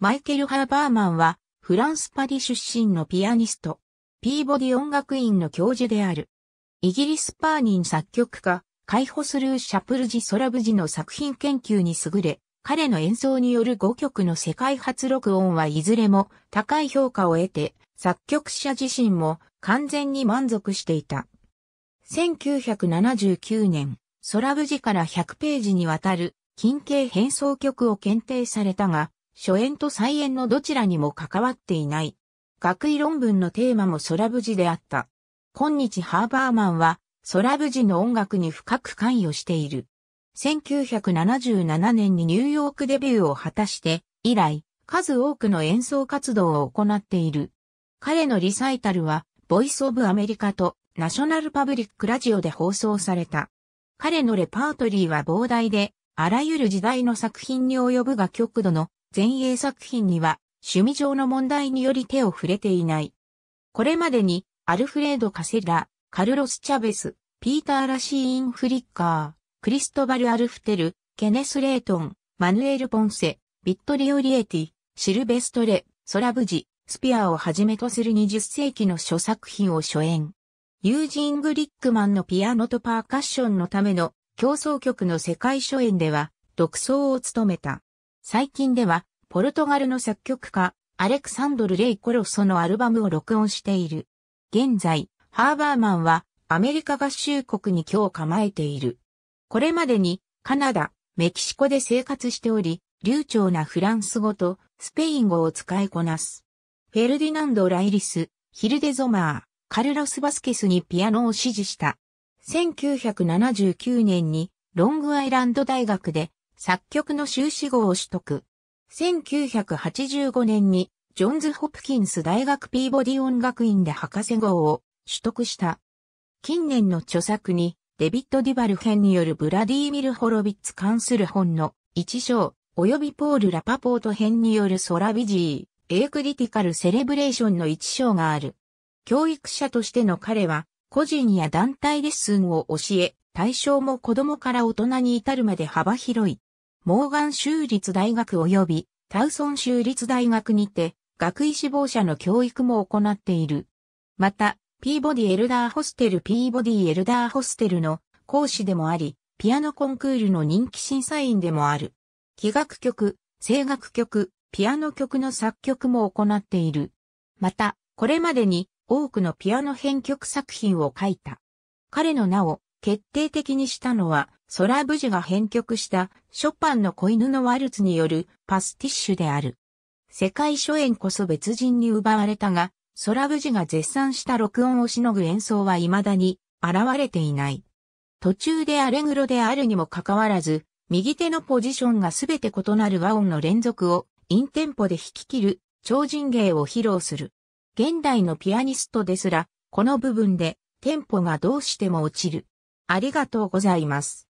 マイケル・ハーバーマンは、フランス・パリ出身のピアニスト、ピーボディ音楽院の教授である。イギリス・パーニン作曲家、カイホスルー・シャプルジ・ソラブジの作品研究に優れ、彼の演奏による5曲の世界初録音はいずれも高い評価を得て、作曲者自身も完全に満足していた。1979年、ソラブジから100ページにわたる、近景変奏曲を検定されたが、初演と再演のどちらにも関わっていない。学位論文のテーマも空無事であった。今日ハーバーマンは空無事の音楽に深く関与している。1977年にニューヨークデビューを果たして、以来、数多くの演奏活動を行っている。彼のリサイタルは、ボイスオブアメリカとナショナルパブリックラジオで放送された。彼のレパートリーは膨大で、あらゆる時代の作品に及ぶが極度の前衛作品には趣味上の問題により手を触れていない。これまでにアルフレード・カセラ、カルロス・チャベス、ピーター・ラシー・イン・フリッカー、クリストバル・アルフテル、ケネス・レイトン、マヌエル・ポンセ、ビットリオ・リエティ、シルベストレ、ソラブジ、スピアをはじめとする20世紀の諸作品を初演。ユージン・グリックマンのピアノとパーカッションのための競争曲の世界初演では独奏を務めた。最近では、ポルトガルの作曲家、アレクサンドル・レイ・コロソのアルバムを録音している。現在、ハーバーマンはアメリカ合衆国に今日構えている。これまでにカナダ、メキシコで生活しており、流暢なフランス語とスペイン語を使いこなす。フェルディナンド・ライリス、ヒルデ・ゾマー、カルロス・バスケスにピアノを指示した。1979年にロングアイランド大学で作曲の修士号を取得。1985年に、ジョンズ・ホプキンス大学ピーボディ音楽院で博士号を取得した。近年の著作に、デビッド・ディバル編によるブラディーミル・ホロビッツ関する本の一章、及びポール・ラパポート編によるソラビジー、エークリティカル・セレブレーションの一章がある。教育者としての彼は、個人や団体レッスンを教え、対象も子供から大人に至るまで幅広いモーガン州立大学及びタウソン州立大学にて、学位志望者の教育も行っている。また、ピーボディエルダーホステルピーボディエルダーホステルの講師でもあり、ピアノコンクールの人気審査員でもある。器楽曲、声楽曲、ピアノ曲の作曲も行っている。また、これまでに多くのピアノ編曲作品を書いた。彼の名を決定的にしたのは、ソラブジが編曲したショパンの子犬のワルツによるパスティッシュである。世界初演こそ別人に奪われたが、ソラブジが絶賛した録音をしのぐ演奏は未だに現れていない。途中でアレグロであるにもかかわらず、右手のポジションがすべて異なる和音の連続をインテンポで引き切る超人芸を披露する。現代のピアニストですら、この部分でテンポがどうしても落ちる。ありがとうございます。